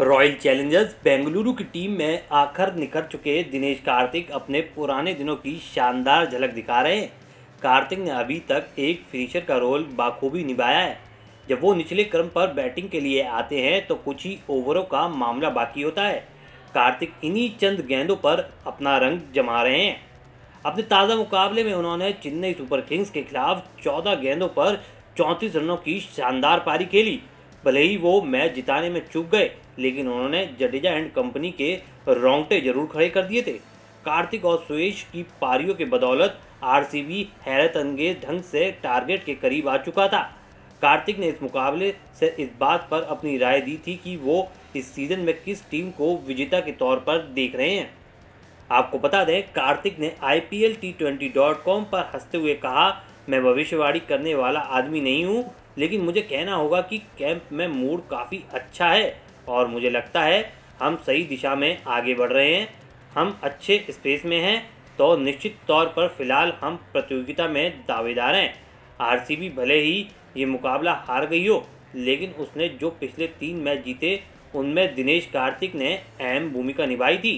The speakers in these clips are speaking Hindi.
रॉयल चैलेंजर्स बेंगलुरु की टीम में आखिर निकल चुके दिनेश कार्तिक अपने पुराने दिनों की शानदार झलक दिखा रहे हैं कार्तिक ने अभी तक एक फिनिशर का रोल बाखूबी निभाया है जब वो निचले क्रम पर बैटिंग के लिए आते हैं तो कुछ ही ओवरों का मामला बाकी होता है कार्तिक इन्हीं चंद गेंदों पर अपना रंग जमा रहे हैं अपने ताज़ा मुकाबले में उन्होंने चेन्नई सुपर किंग्स के खिलाफ चौदह गेंदों पर चौंतीस रनों की शानदार पारी खेली भले ही वो मैच जिताने में चुप गए लेकिन उन्होंने जडेजा एंड कंपनी के रोंगटे जरूर खड़े कर दिए थे कार्तिक और सुरेश की पारियों के बदौलत आरसीबी हैरत अंगेज ढंग से टारगेट के करीब आ चुका था कार्तिक ने इस मुकाबले से इस बात पर अपनी राय दी थी कि वो इस सीज़न में किस टीम को विजेता के तौर पर देख रहे हैं आपको बता दें कार्तिक ने आई पी पर हंसते हुए कहा मैं भविष्यवाणी करने वाला आदमी नहीं हूँ लेकिन मुझे कहना होगा कि कैंप में मूड काफ़ी अच्छा है और मुझे लगता है हम सही दिशा में आगे बढ़ रहे हैं हम अच्छे स्पेस में हैं तो निश्चित तौर पर फिलहाल हम प्रतियोगिता में दावेदार हैं आरसीबी भले ही ये मुकाबला हार गई हो लेकिन उसने जो पिछले तीन मैच जीते उनमें दिनेश कार्तिक ने अहम भूमिका निभाई थी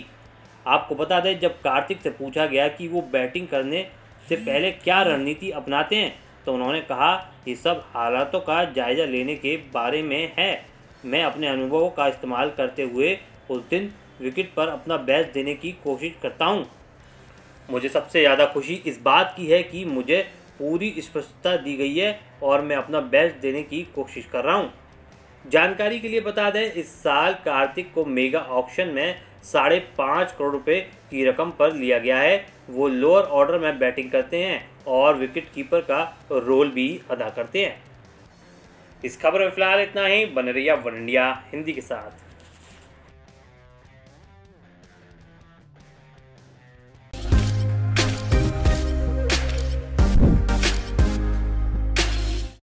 आपको बता दें जब कार्तिक से पूछा गया कि वो बैटिंग करने से पहले क्या रणनीति अपनाते हैं तो उन्होंने कहा ये सब हालातों का जायज़ा लेने के बारे में है मैं अपने अनुभवों का इस्तेमाल करते हुए उस दिन विकेट पर अपना बेस्ट देने की कोशिश करता हूँ मुझे सबसे ज़्यादा खुशी इस बात की है कि मुझे पूरी स्पष्टता दी गई है और मैं अपना बेस्ट देने की कोशिश कर रहा हूँ जानकारी के लिए बता दें इस साल कार्तिक को मेगा ऑक्शन में साढ़े पाँच करोड़ रुपए की रकम पर लिया गया है वो लोअर ऑर्डर में बैटिंग करते हैं और विकेट कीपर का रोल भी अदा करते हैं इस खबर में फिलहाल इतना ही बन रही वन इंडिया हिंदी के साथ